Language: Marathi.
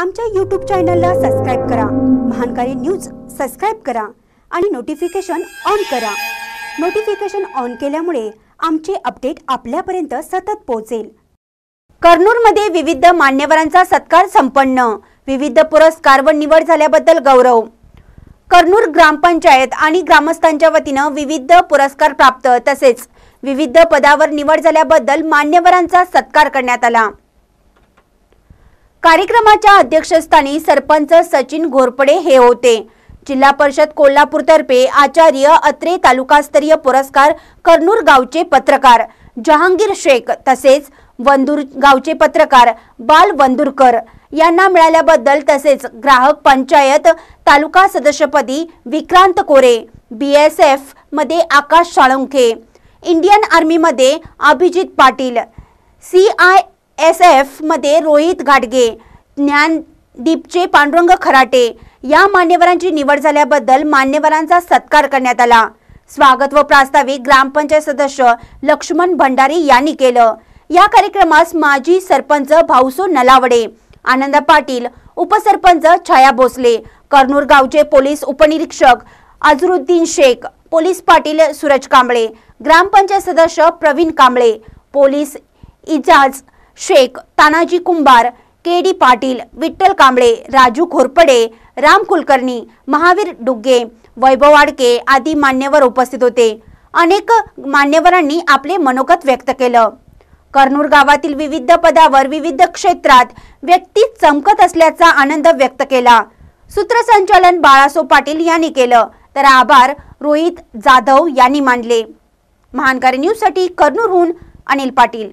आमच्या यूट्यूब चॅनलला सबस्क्राईब करा महानकारी न्यूज सबस्क्राईब करा आणि नोटिफिकेशन ऑन करा नोटिफिकेशन ऑन केल्यामुळे आमचे अपडेट आपल्यापर्यंत सतत पोहोचेल कर्नूरमध्ये विविध मान्यवरांचा सत्कार संपन्न विविध पुरस्कार व निवड झाल्याबद्दल गौरव कर्नूर ग्रामपंचायत आणि ग्रामस्थांच्या वतीनं विविध पुरस्कार प्राप्त तसेच विविध पदावर निवड झाल्याबद्दल मान्यवरांचा सत्कार करण्यात आला कार्यक्रमाच्या अध्यक्षस्थानी सरपंच सचिन घोरपडे हे होते जिल्हा परिषद कोल्हापूरतर्फे आचार्य अत्रे तालुकास्तरीय पुरस्कार कर्नूर गावचे पत्रकार जहांगीर शेख तसेच वंदूर गावचे पत्रकार बाल वंदुरकर यांना मिळाल्याबद्दल तसेच ग्राहक पंचायत तालुका सदस्यपदी विक्रांत कोरे बी एस मध्ये आकाश साळुंखे इंडियन आर्मीमध्ये Abhijit Patil C I S एफमध्ये रोहित घाटगे ज्ञानदीपचे पांडुरंग खराटे या मान्यवरांची निवड झाल्याबद्दल मान्यवरांचा सत्कार करण्यात आला स्वागत व प्रास्ताविक ग्रामपंचायत सदस्य लक्ष्मण भंडारी यांनी केलं या कार्यक्रमास माजी सरपंच भाऊसो नलावडे आनंद पाटील उपसरपंच छाया भोसले कर्नूर गावचे पोलीस उपनिरीक्षक अजरुद्दीन शेख पोलीस पाटील सूरज कांबळे ग्रामपंचायत सदस्य Pravin Kamble police Ijaz Shaikh Tanaji Kumbhar K D Patil Vitthal Kamble Raju Khorpade Ram Kulkarni Mahavir Dugge Vaibhav Wadke आदी मान्यवर उपस्थित होते अनेक मान्यवरांनी आपले मनोगत व्यक्त केलं कर्नूर गावातील विविध पदावर विविध क्षेत्रात व्यक्ती चमकत असल्याचा आनंद व्यक्त केला सूत्रसंचालन बाळासो पाटील यांनी केलं तर आभार रोहित जाधव यांनी मानले महानकारी साठी कर्नूरहून अनिल पाटील